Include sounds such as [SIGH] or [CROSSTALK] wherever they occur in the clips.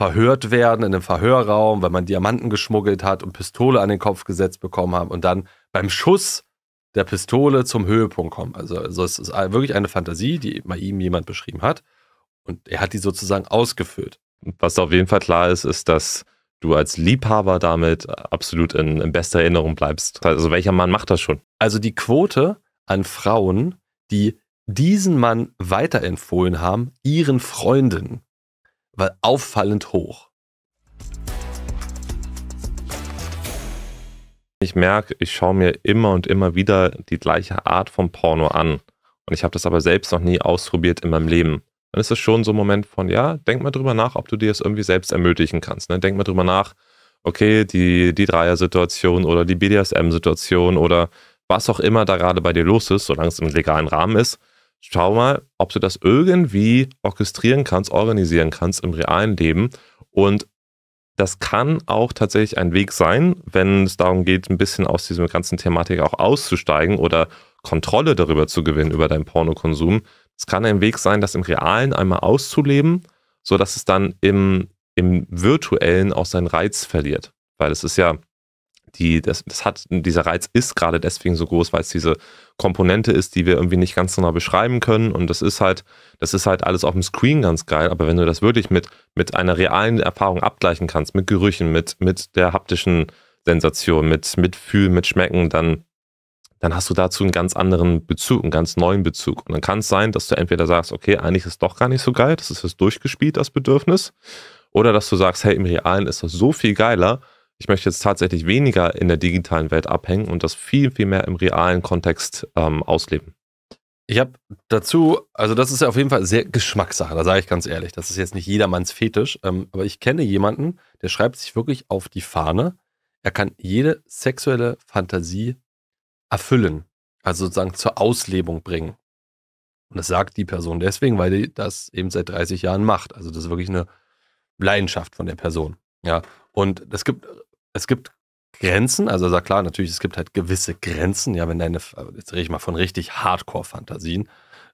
verhört werden in einem Verhörraum, weil man Diamanten geschmuggelt hat und Pistole an den Kopf gesetzt bekommen haben und dann beim Schuss der Pistole zum Höhepunkt kommen. Also, also es ist wirklich eine Fantasie, die mal ihm jemand beschrieben hat und er hat die sozusagen ausgefüllt. Was auf jeden Fall klar ist, ist, dass du als Liebhaber damit absolut in, in bester Erinnerung bleibst. Also welcher Mann macht das schon? Also die Quote an Frauen, die diesen Mann weiterempfohlen haben, ihren Freunden, war auffallend hoch. Ich merke, ich schaue mir immer und immer wieder die gleiche Art von Porno an. Und ich habe das aber selbst noch nie ausprobiert in meinem Leben. Dann ist es schon so ein Moment von, ja, denk mal drüber nach, ob du dir das irgendwie selbst ermöglichen kannst. Ne? Denk mal drüber nach, okay, die, die Dreier-Situation oder die BDSM-Situation oder was auch immer da gerade bei dir los ist, solange es im legalen Rahmen ist, schau mal, ob du das irgendwie orchestrieren kannst, organisieren kannst im realen Leben. Und das kann auch tatsächlich ein Weg sein, wenn es darum geht, ein bisschen aus dieser ganzen Thematik auch auszusteigen oder Kontrolle darüber zu gewinnen, über deinen Pornokonsum. Es kann ein Weg sein, das im Realen einmal auszuleben, sodass es dann im, im Virtuellen auch seinen Reiz verliert. Weil es ist ja die, das, das hat, dieser Reiz ist gerade deswegen so groß, weil es diese Komponente ist, die wir irgendwie nicht ganz genau beschreiben können. Und das ist halt, das ist halt alles auf dem Screen ganz geil. Aber wenn du das wirklich mit, mit einer realen Erfahrung abgleichen kannst, mit Gerüchen, mit, mit der haptischen Sensation, mit, mit Fühlen, mit Schmecken, dann, dann hast du dazu einen ganz anderen Bezug, einen ganz neuen Bezug. Und dann kann es sein, dass du entweder sagst, okay, eigentlich ist es doch gar nicht so geil, das ist das durchgespielt, das Bedürfnis. Oder dass du sagst, hey, im Realen ist das so viel geiler, ich möchte jetzt tatsächlich weniger in der digitalen Welt abhängen und das viel, viel mehr im realen Kontext ähm, ausleben. Ich habe dazu, also das ist ja auf jeden Fall sehr Geschmackssache, da sage ich ganz ehrlich. Das ist jetzt nicht jedermanns Fetisch, ähm, aber ich kenne jemanden, der schreibt sich wirklich auf die Fahne. Er kann jede sexuelle Fantasie erfüllen, also sozusagen zur Auslebung bringen. Und das sagt die Person deswegen, weil die das eben seit 30 Jahren macht. Also das ist wirklich eine Leidenschaft von der Person. Ja, und es gibt es gibt Grenzen, also sag klar, natürlich, es gibt halt gewisse Grenzen, ja, wenn deine, also jetzt rede ich mal von richtig Hardcore-Fantasien,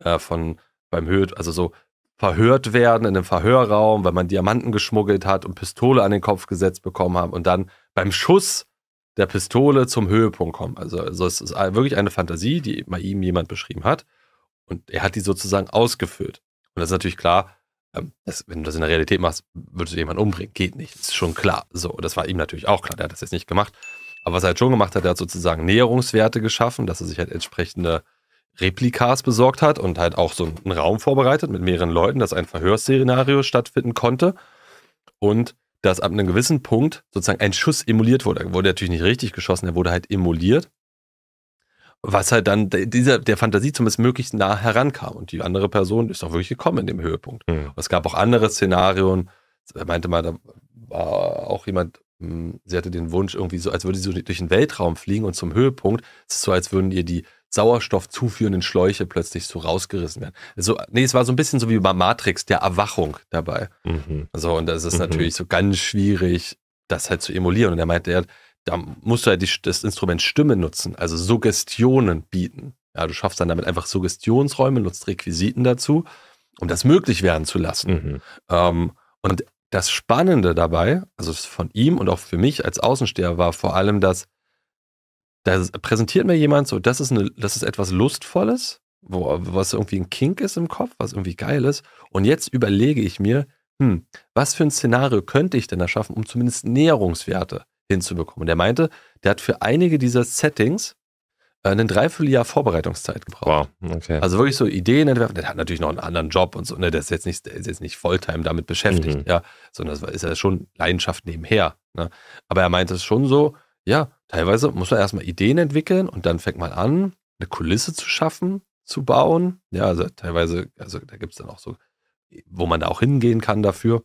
äh, von beim Höhe, also so verhört werden in einem Verhörraum, weil man Diamanten geschmuggelt hat und Pistole an den Kopf gesetzt bekommen haben und dann beim Schuss der Pistole zum Höhepunkt kommen. Also, also es ist wirklich eine Fantasie, die mal ihm jemand beschrieben hat und er hat die sozusagen ausgefüllt. Und das ist natürlich klar, ähm, das, wenn du das in der Realität machst, würdest du jemanden umbringen. Geht nicht. Ist schon klar. So, das war ihm natürlich auch klar. Der hat das jetzt nicht gemacht. Aber was er halt schon gemacht hat, er hat sozusagen Näherungswerte geschaffen, dass er sich halt entsprechende Replikas besorgt hat und halt auch so einen Raum vorbereitet mit mehreren Leuten, dass ein Verhörsszenario stattfinden konnte. Und dass ab einem gewissen Punkt sozusagen ein Schuss emuliert wurde. Er wurde natürlich nicht richtig geschossen, er wurde halt emuliert was halt dann dieser, der Fantasie zumindest möglichst nah herankam. Und die andere Person ist auch wirklich gekommen in dem Höhepunkt. Mhm. Es gab auch andere Szenarien. Er meinte mal, da war auch jemand, hm, sie hatte den Wunsch, irgendwie so, als würde sie so durch den Weltraum fliegen und zum Höhepunkt. Es ist so, als würden ihr die Sauerstoff zuführenden Schläuche plötzlich so rausgerissen werden. Also, nee, es war so ein bisschen so wie bei Matrix, der Erwachung dabei. Mhm. So, und das ist mhm. natürlich so ganz schwierig, das halt zu emulieren. Und er meinte, er hat da musst du ja halt die, das Instrument Stimme nutzen, also Suggestionen bieten. Ja, du schaffst dann damit einfach Suggestionsräume, nutzt Requisiten dazu, um das möglich werden zu lassen. Mhm. Ähm, und das Spannende dabei, also von ihm und auch für mich als Außensteher, war vor allem, dass da präsentiert mir jemand so, das ist, eine, das ist etwas Lustvolles, wo, was irgendwie ein Kink ist im Kopf, was irgendwie geil ist. Und jetzt überlege ich mir, hm, was für ein Szenario könnte ich denn da schaffen, um zumindest Näherungswerte hinzubekommen. Und er meinte, der hat für einige dieser Settings äh, ein Dreivierteljahr Vorbereitungszeit gebraucht. Wow, okay. Also wirklich so Ideen entwerfen. Der hat natürlich noch einen anderen Job und so. Ne? Der ist jetzt nicht, nicht Volltime damit beschäftigt, mhm. ja, sondern das ist ja schon Leidenschaft nebenher. Ne? Aber er meinte es schon so, ja, teilweise muss man erstmal Ideen entwickeln und dann fängt man an, eine Kulisse zu schaffen, zu bauen. Ja, also teilweise, also da gibt es dann auch so, wo man da auch hingehen kann dafür.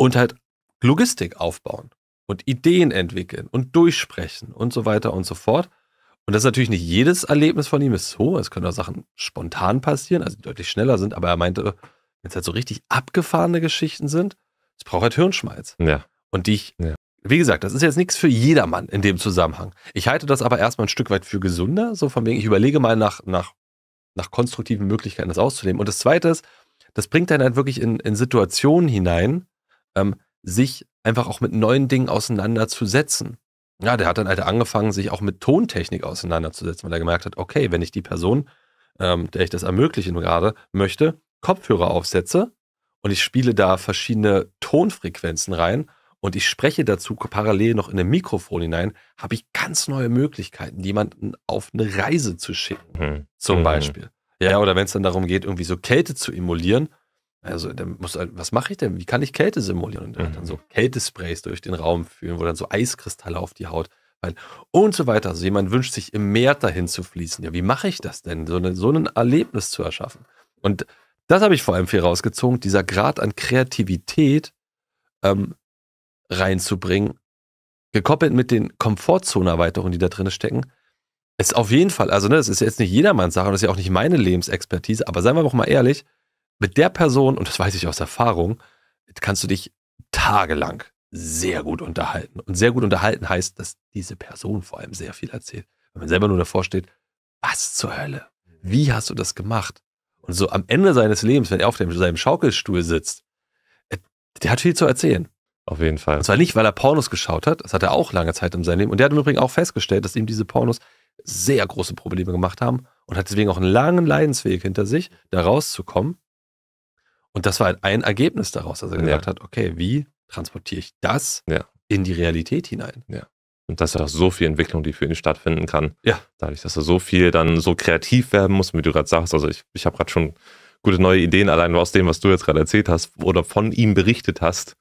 Und halt Logistik aufbauen und Ideen entwickeln und durchsprechen und so weiter und so fort. Und das ist natürlich nicht jedes Erlebnis von ihm ist so. Es können auch Sachen spontan passieren, also die deutlich schneller sind. Aber er meinte, wenn es halt so richtig abgefahrene Geschichten sind, es braucht halt Hirnschmalz. Ja. Und die ich, ja. wie gesagt, das ist jetzt nichts für jedermann in dem Zusammenhang. Ich halte das aber erstmal ein Stück weit für gesunder. So von wegen, ich überlege mal nach, nach, nach konstruktiven Möglichkeiten, das auszunehmen. Und das Zweite ist, das bringt dann halt wirklich in, in Situationen hinein, ähm, sich einfach auch mit neuen Dingen auseinanderzusetzen. Ja, der hat dann halt angefangen, sich auch mit Tontechnik auseinanderzusetzen, weil er gemerkt hat, okay, wenn ich die Person, ähm, der ich das ermöglichen gerade möchte, Kopfhörer aufsetze und ich spiele da verschiedene Tonfrequenzen rein und ich spreche dazu parallel noch in ein Mikrofon hinein, habe ich ganz neue Möglichkeiten, jemanden auf eine Reise zu schicken, mhm. zum mhm. Beispiel. Ja, oder wenn es dann darum geht, irgendwie so Kälte zu emulieren, also dann muss halt, was mache ich denn? Wie kann ich Kälte simulieren? Und dann mhm. so Kältesprays durch den Raum führen, wo dann so Eiskristalle auf die Haut fallen und so weiter. Also jemand wünscht sich im Meer dahin zu fließen. Ja, wie mache ich das denn? So, eine, so ein Erlebnis zu erschaffen. Und das habe ich vor allem viel rausgezogen, dieser Grad an Kreativität ähm, reinzubringen, gekoppelt mit den Komfortzonenerweiterungen, die da drin stecken, ist auf jeden Fall, also ne, das ist jetzt nicht jedermanns Sache und das ist ja auch nicht meine Lebensexpertise, aber seien wir doch mal ehrlich, mit der Person, und das weiß ich aus Erfahrung, kannst du dich tagelang sehr gut unterhalten. Und sehr gut unterhalten heißt, dass diese Person vor allem sehr viel erzählt. Wenn man selber nur davor steht, was zur Hölle? Wie hast du das gemacht? Und so am Ende seines Lebens, wenn er auf dem, seinem Schaukelstuhl sitzt, äh, der hat viel zu erzählen. Auf jeden Fall. Und zwar nicht, weil er Pornos geschaut hat, das hat er auch lange Zeit in seinem Leben. Und der hat im Übrigen auch festgestellt, dass ihm diese Pornos sehr große Probleme gemacht haben und hat deswegen auch einen langen Leidensweg hinter sich, da rauszukommen. Und das war halt ein Ergebnis daraus, dass er ja. gesagt hat, okay, wie transportiere ich das ja. in die Realität hinein? Ja. Und das ist auch so viel Entwicklung, die für ihn stattfinden kann. Ja. Dadurch, dass er so viel dann so kreativ werden muss, wie du gerade sagst. Also ich, ich habe gerade schon gute neue Ideen, allein aus dem, was du jetzt gerade erzählt hast oder von ihm berichtet hast,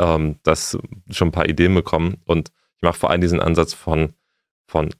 ähm, dass schon ein paar Ideen bekommen. Und ich mache vor allem diesen Ansatz von, von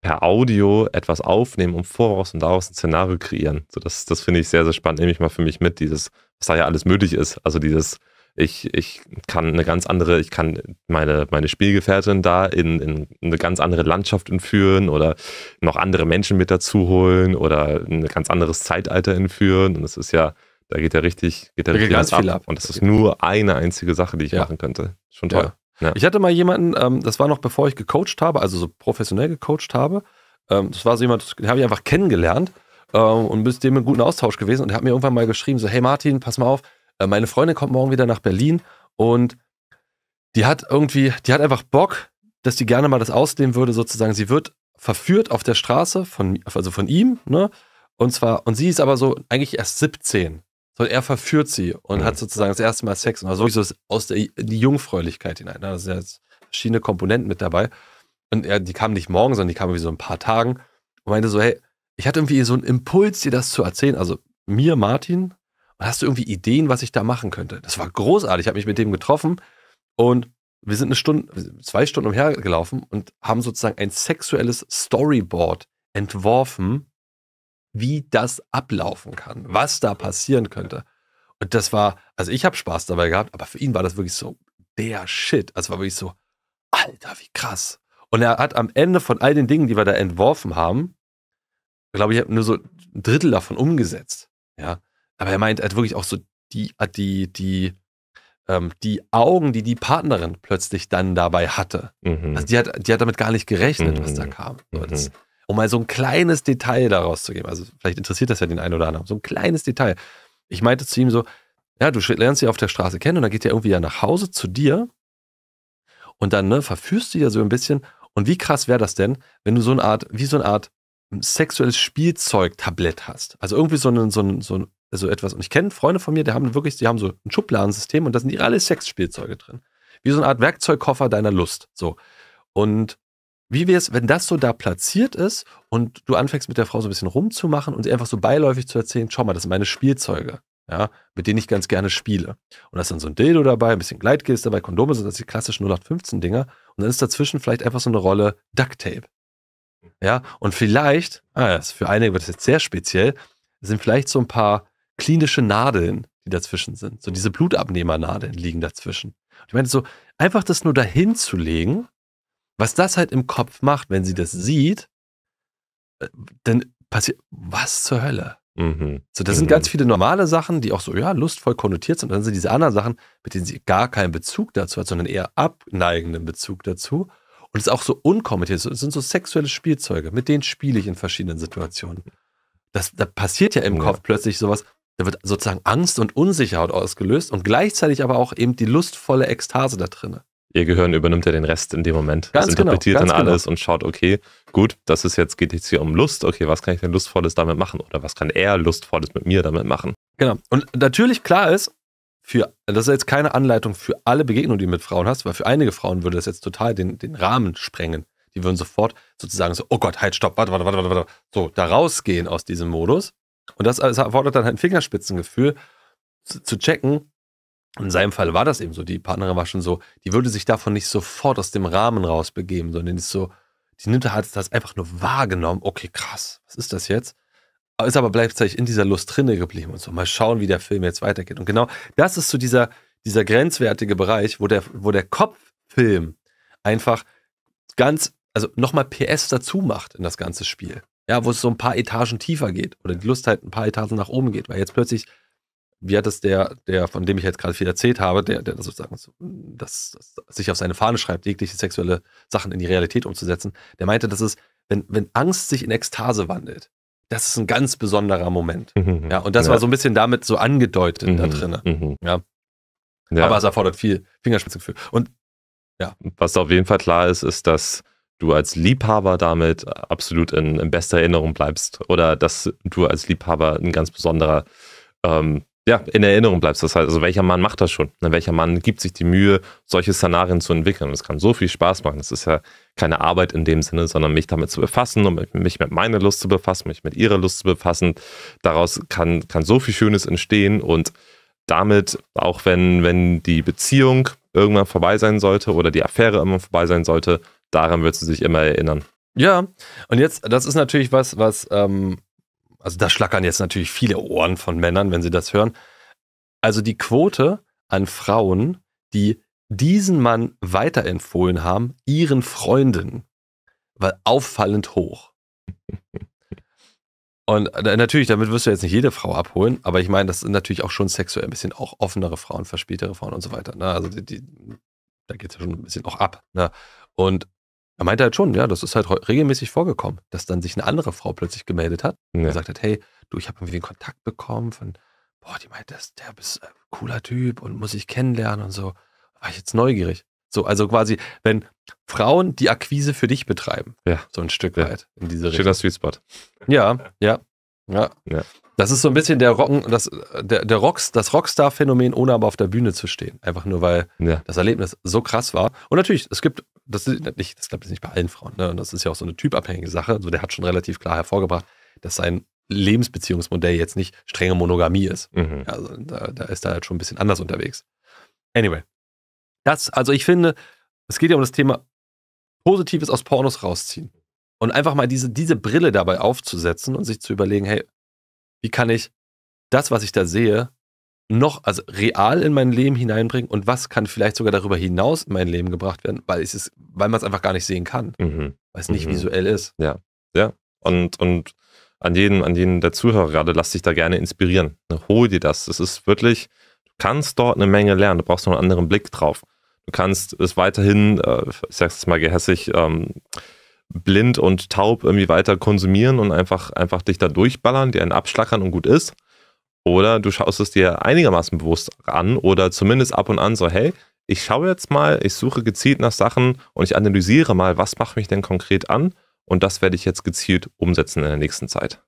per Audio etwas aufnehmen im Voraus und daraus ein Szenario kreieren. So, das das finde ich sehr, sehr spannend. Nehme ich mal für mich mit, dieses, was da ja alles möglich ist. Also dieses, ich, ich kann eine ganz andere, ich kann meine, meine Spielgefährtin da in, in eine ganz andere Landschaft entführen oder noch andere Menschen mit dazu holen oder ein ganz anderes Zeitalter entführen. Und das ist ja, da geht ja richtig, geht ja da richtig geht ganz ab. viel ab. Und das ist nur eine einzige Sache, die ich ja. machen könnte. Schon toll. Ja. Ja. Ich hatte mal jemanden, ähm, das war noch bevor ich gecoacht habe, also so professionell gecoacht habe. Ähm, das war so jemand, den habe ich einfach kennengelernt ähm, und mit dem einen guten Austausch gewesen und der hat mir irgendwann mal geschrieben, so, hey Martin, pass mal auf, äh, meine Freundin kommt morgen wieder nach Berlin und die hat irgendwie, die hat einfach Bock, dass die gerne mal das ausnehmen würde, sozusagen. Sie wird verführt auf der Straße, von, also von ihm, ne? Und zwar, und sie ist aber so eigentlich erst 17 sondern er verführt sie und mhm. hat sozusagen das erste Mal Sex. Und also wirklich so aus der die Jungfräulichkeit hinein. Ne? Da sind jetzt verschiedene Komponenten mit dabei. Und er, die kamen nicht morgen, sondern die kamen wie so ein paar Tagen und meinte so, hey, ich hatte irgendwie so einen Impuls, dir das zu erzählen. Also mir, Martin, hast du irgendwie Ideen, was ich da machen könnte? Das war großartig. Ich habe mich mit dem getroffen und wir sind eine Stunde, zwei Stunden umhergelaufen und haben sozusagen ein sexuelles Storyboard entworfen wie das ablaufen kann, was da passieren könnte. Und das war, also ich habe Spaß dabei gehabt, aber für ihn war das wirklich so der Shit. Also war wirklich so, Alter, wie krass. Und er hat am Ende von all den Dingen, die wir da entworfen haben, glaube ich, nur so ein Drittel davon umgesetzt. Ja. Aber er meint, er hat wirklich auch so die, die, die, ähm, die Augen, die die Partnerin plötzlich dann dabei hatte. Mhm. Also die hat, die hat damit gar nicht gerechnet, mhm. was da mhm. kam. So, mhm. das, um mal so ein kleines Detail daraus zu geben. Also vielleicht interessiert das ja den einen oder anderen, so ein kleines Detail. Ich meinte zu ihm so, ja, du lernst sie auf der Straße kennen und dann geht er irgendwie ja nach Hause zu dir und dann ne, verführst du ja so ein bisschen. Und wie krass wäre das denn, wenn du so eine Art, wie so eine Art sexuelles Spielzeug-Tablett hast? Also irgendwie so ein, so ein, so ein also etwas. Und ich kenne Freunde von mir, die haben wirklich, die haben so ein Schubladensystem und da sind die alle Sexspielzeuge drin. Wie so eine Art Werkzeugkoffer deiner Lust. So. Und wie wäre es, wenn das so da platziert ist und du anfängst mit der Frau so ein bisschen rumzumachen und sie einfach so beiläufig zu erzählen, schau mal, das sind meine Spielzeuge, ja, mit denen ich ganz gerne spiele. Und da ist dann so ein Dildo dabei, ein bisschen Gleitgel ist dabei, Kondome sind das die klassischen 0815-Dinger. Und dann ist dazwischen vielleicht einfach so eine Rolle Ducktape. Ja, und vielleicht, ah, das für einige wird das jetzt sehr speziell, sind vielleicht so ein paar klinische Nadeln, die dazwischen sind. So diese Blutabnehmernadeln liegen dazwischen. ich meine, so einfach das nur dahin zu legen, was das halt im Kopf macht, wenn sie das sieht, äh, dann passiert, was zur Hölle? Mhm. So, das mhm. sind ganz viele normale Sachen, die auch so, ja, lustvoll konnotiert sind. Und dann sind diese anderen Sachen, mit denen sie gar keinen Bezug dazu hat, sondern eher abneigenden Bezug dazu. Und es ist auch so unkommentiert. Es sind so sexuelle Spielzeuge, mit denen spiele ich in verschiedenen Situationen. Das, da passiert ja im ja. Kopf plötzlich sowas. Da wird sozusagen Angst und Unsicherheit ausgelöst und gleichzeitig aber auch eben die lustvolle Ekstase da drin ihr Gehirn übernimmt ja den Rest in dem Moment. Ganz das genau, interpretiert genau, dann alles genau. und schaut, okay, gut, das ist jetzt, geht jetzt hier um Lust, okay, was kann ich denn Lustvolles damit machen? Oder was kann er Lustvolles mit mir damit machen? Genau. Und natürlich klar ist, für, das ist jetzt keine Anleitung für alle Begegnungen, die du mit Frauen hast, weil für einige Frauen würde das jetzt total den, den Rahmen sprengen. Die würden sofort sozusagen so, oh Gott, halt, stopp, warte, warte, warte, warte, so, da rausgehen aus diesem Modus. Und das erfordert dann halt ein Fingerspitzengefühl, zu, zu checken, in seinem Fall war das eben so. Die Partnerin war schon so, die würde sich davon nicht sofort aus dem Rahmen rausbegeben, sondern ist so, die nimmt hat das einfach nur wahrgenommen. Okay, krass, was ist das jetzt? Ist aber gleichzeitig in dieser Lust drinne geblieben und so. Mal schauen, wie der Film jetzt weitergeht. Und genau das ist so dieser, dieser grenzwertige Bereich, wo der, wo der Kopffilm einfach ganz, also nochmal PS dazu macht in das ganze Spiel. Ja, wo es so ein paar Etagen tiefer geht oder die Lust halt ein paar Etagen nach oben geht, weil jetzt plötzlich wie hat es der, der, von dem ich jetzt gerade viel erzählt habe, der, der sozusagen also das, das, sich auf seine Fahne schreibt, jegliche sexuelle Sachen in die Realität umzusetzen, der meinte, dass es, wenn, wenn Angst sich in Ekstase wandelt, das ist ein ganz besonderer Moment. Mhm. mhm. Ja, und das ja. war so ein bisschen damit so angedeutet mhm. da drin. Mhm. Ja. ja. Aber es erfordert viel Fingerspitzengefühl. Und ja. Was auf jeden Fall klar ist, ist, dass du als Liebhaber damit absolut in, in bester Erinnerung bleibst. Oder dass du als Liebhaber ein ganz besonderer ähm, ja, in Erinnerung bleibst. Das heißt, halt. also welcher Mann macht das schon? Ne, welcher Mann gibt sich die Mühe, solche Szenarien zu entwickeln? Und es kann so viel Spaß machen. Es ist ja keine Arbeit in dem Sinne, sondern mich damit zu befassen und mich mit meiner Lust zu befassen, mich mit ihrer Lust zu befassen. Daraus kann, kann so viel Schönes entstehen und damit, auch wenn, wenn die Beziehung irgendwann vorbei sein sollte oder die Affäre immer vorbei sein sollte, daran wird sie sich immer erinnern. Ja, und jetzt, das ist natürlich was, was ähm, also da schlackern jetzt natürlich viele Ohren von Männern, wenn sie das hören. Also die Quote an Frauen, die diesen Mann weiterempfohlen haben, ihren Freunden, war auffallend hoch. [LAUGHS] Und äh, natürlich, damit wirst du jetzt nicht jede Frau abholen, aber ich meine, das sind natürlich auch schon sexuell ein bisschen auch offenere Frauen, verspätere Frauen und so weiter. Ne? Also die, die, da geht es ja schon ein bisschen auch ab. Ne? Und er meinte halt schon, ja, das ist halt regelmäßig vorgekommen, dass dann sich eine andere Frau plötzlich gemeldet hat ja. und gesagt hat, hey, du, ich habe irgendwie den Kontakt bekommen von, boah, die meinte, der ist ein äh, cooler Typ und muss ich kennenlernen und so. War ich jetzt neugierig. So, also quasi, wenn Frauen die Akquise für dich betreiben, ja. so ein Stück ja. weit in diese Richtung. Schöner Sweet Spot. Ja, ja, ja, ja. Das ist so ein bisschen der Rocken, das, der, der Rocks, das Rockstar-Phänomen, ohne aber auf der Bühne zu stehen. Einfach nur, weil ja. das Erlebnis so krass war. Und natürlich, es gibt das ist nicht, das glaube ich nicht bei allen Frauen, ne? Und das ist ja auch so eine typabhängige Sache. Also der hat schon relativ klar hervorgebracht, dass sein Lebensbeziehungsmodell jetzt nicht strenge Monogamie ist. Mhm. Also da, da ist er halt schon ein bisschen anders unterwegs. Anyway. Das, also ich finde, es geht ja um das Thema Positives aus Pornos rausziehen. Und einfach mal diese, diese Brille dabei aufzusetzen und sich zu überlegen, hey, wie kann ich das, was ich da sehe, noch, also real in mein Leben hineinbringen und was kann vielleicht sogar darüber hinaus in mein Leben gebracht werden, weil es ist, weil man es einfach gar nicht sehen kann, mhm. weil es nicht mhm. visuell ist. Ja, ja. Und, und an jeden, an jeden der Zuhörer gerade, lass dich da gerne inspirieren. Ne, hol dir das. Es ist wirklich, du kannst dort eine Menge lernen, du brauchst noch einen anderen Blick drauf. Du kannst es weiterhin, äh, ich sag's jetzt mal gehässig, ähm, blind und taub irgendwie weiter konsumieren und einfach, einfach dich da durchballern, dir einen abschlackern und gut ist oder du schaust es dir einigermaßen bewusst an oder zumindest ab und an so, hey, ich schaue jetzt mal, ich suche gezielt nach Sachen und ich analysiere mal, was macht mich denn konkret an und das werde ich jetzt gezielt umsetzen in der nächsten Zeit.